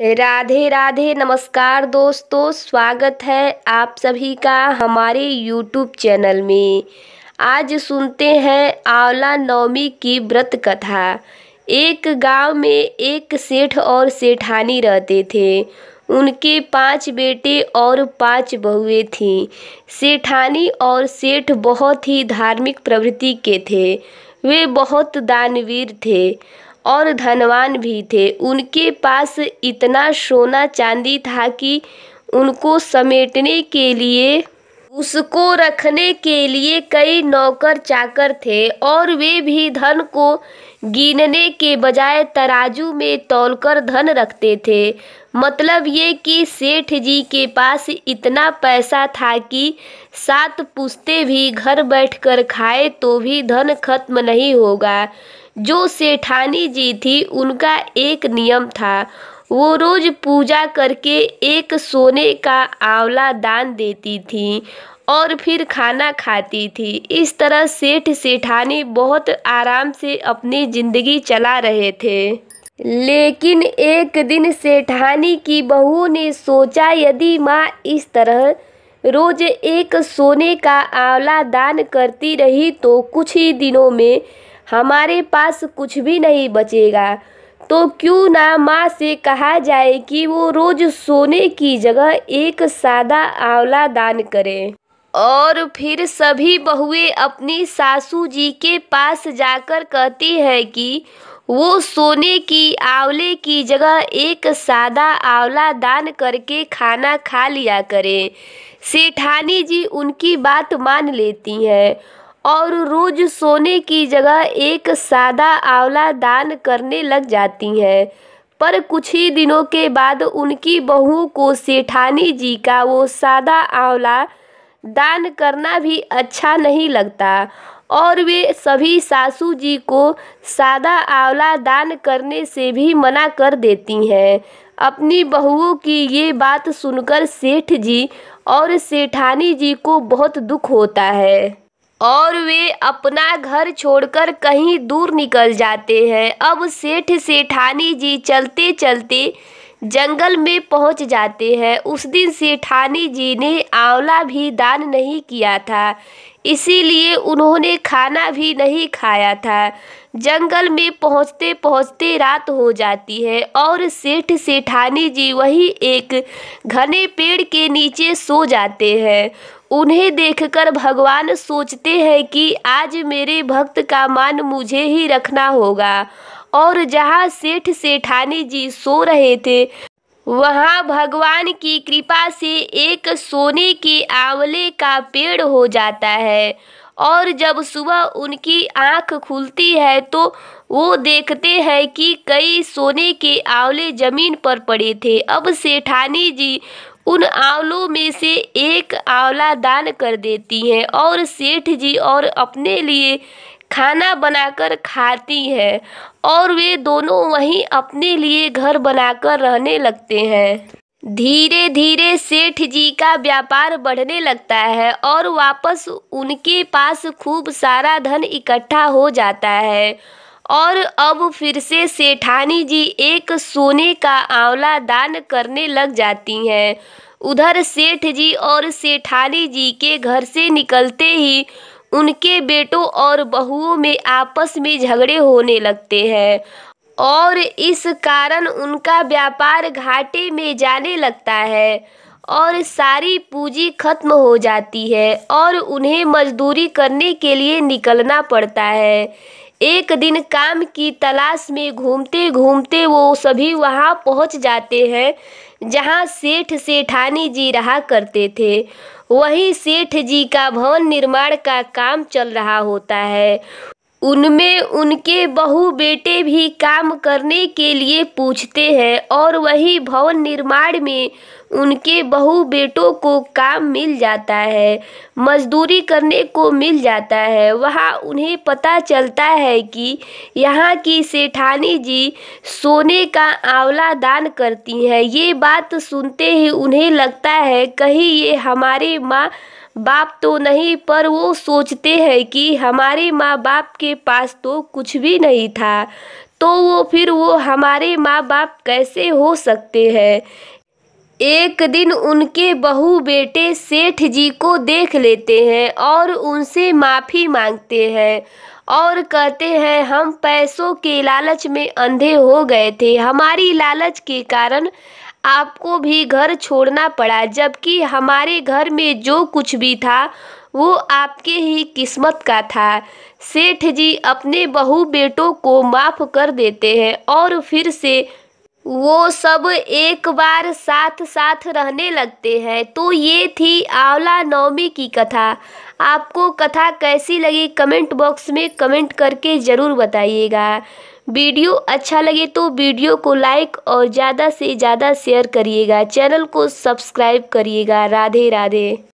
राधे राधे नमस्कार दोस्तों स्वागत है आप सभी का हमारे यूट्यूब चैनल में आज सुनते हैं आंवला नवमी की व्रत कथा एक गांव में एक सेठ और सेठानी रहते थे उनके पांच बेटे और पांच बहुएं थीं सेठानी और सेठ बहुत ही धार्मिक प्रवृत्ति के थे वे बहुत दानवीर थे और धनवान भी थे उनके पास इतना सोना चांदी था कि उनको समेटने के लिए उसको रखने के लिए कई नौकर चाकर थे और वे भी धन को गिनने के बजाय तराजू में तौलकर धन रखते थे मतलब ये कि सेठ जी के पास इतना पैसा था कि सात पुस्ते भी घर बैठकर खाए तो भी धन खत्म नहीं होगा जो सेठानी जी थी उनका एक नियम था वो रोज पूजा करके एक सोने का आंवला दान देती थी और फिर खाना खाती थी इस तरह सेठ सेठानी बहुत आराम से अपनी ज़िंदगी चला रहे थे लेकिन एक दिन सेठानी की बहू ने सोचा यदि माँ इस तरह रोज एक सोने का आंवला दान करती रही तो कुछ ही दिनों में हमारे पास कुछ भी नहीं बचेगा तो क्यों ना माँ से कहा जाए कि वो रोज सोने की जगह एक सादा आंवला दान करे और फिर सभी बहुएं अपनी सासू जी के पास जाकर कहती है कि वो सोने की आंवले की जगह एक सादा आंवला दान करके खाना खा लिया करें सेठानी जी उनकी बात मान लेती हैं और रोज सोने की जगह एक सादा आंवला दान करने लग जाती हैं पर कुछ ही दिनों के बाद उनकी बहू को सेठानी जी का वो सादा आंवला दान करना भी अच्छा नहीं लगता और वे सभी सासू जी को सादा आंवला दान करने से भी मना कर देती हैं अपनी बहुओं की ये बात सुनकर सेठ जी और सेठानी जी को बहुत दुख होता है और वे अपना घर छोड़कर कहीं दूर निकल जाते हैं अब सेठ सेठानी जी चलते चलते जंगल में पहुंच जाते हैं उस दिन सेठानी जी ने आंवला भी दान नहीं किया था इसीलिए उन्होंने खाना भी नहीं खाया था जंगल में पहुंचते पहुंचते रात हो जाती है और सेठ सेठानी जी वही एक घने पेड़ के नीचे सो जाते हैं उन्हें देखकर भगवान सोचते हैं कि आज मेरे भक्त का मान मुझे ही रखना होगा और जहां सेठ सेठानी जी सो रहे थे वहां भगवान की कृपा से एक सोने के आंवले का पेड़ हो जाता है और जब सुबह उनकी आंख खुलती है तो वो देखते हैं कि कई सोने के आंवले जमीन पर पड़े थे अब सेठानी जी उन आंवलों में से एक आंवला दान कर देती हैं और सेठ जी और अपने लिए खाना बनाकर खाती हैं और वे दोनों वहीं अपने लिए घर बनाकर रहने लगते हैं धीरे धीरे सेठ जी का व्यापार बढ़ने लगता है और वापस उनके पास खूब सारा धन इकट्ठा हो जाता है और अब फिर से सेठानी जी एक सोने का आंवला दान करने लग जाती हैं उधर सेठ जी और सेठानी जी के घर से निकलते ही उनके बेटों और बहुओं में आपस में झगड़े होने लगते हैं और इस कारण उनका व्यापार घाटे में जाने लगता है और सारी पूंजी खत्म हो जाती है और उन्हें मजदूरी करने के लिए निकलना पड़ता है एक दिन काम की तलाश में घूमते घूमते वो सभी वहाँ पहुँच जाते हैं जहाँ सेठ सेठानी जी रहा करते थे वहीं सेठ जी का भवन निर्माण का काम चल रहा होता है उनमें उनके बहु बेटे भी काम करने के लिए पूछते हैं और वही भवन निर्माण में उनके बहु बेटों को काम मिल जाता है मजदूरी करने को मिल जाता है वहाँ उन्हें पता चलता है कि यहाँ की सेठानी जी सोने का आंवला दान करती हैं ये बात सुनते ही उन्हें लगता है कहीं ये हमारे माँ बाप तो नहीं पर वो सोचते हैं कि हमारे माँ बाप के पास तो कुछ भी नहीं था तो वो फिर वो हमारे माँ बाप कैसे हो सकते हैं एक दिन उनके बहू बेटे सेठ जी को देख लेते हैं और उनसे माफ़ी मांगते हैं और कहते हैं हम पैसों के लालच में अंधे हो गए थे हमारी लालच के कारण आपको भी घर छोड़ना पड़ा जबकि हमारे घर में जो कुछ भी था वो आपके ही किस्मत का था सेठ जी अपने बहू बेटों को माफ़ कर देते हैं और फिर से वो सब एक बार साथ साथ रहने लगते हैं तो ये थी आंवला नवमी की कथा आपको कथा कैसी लगी कमेंट बॉक्स में कमेंट करके ज़रूर बताइएगा वीडियो अच्छा लगे तो वीडियो को लाइक और ज़्यादा से ज़्यादा शेयर करिएगा चैनल को सब्सक्राइब करिएगा राधे राधे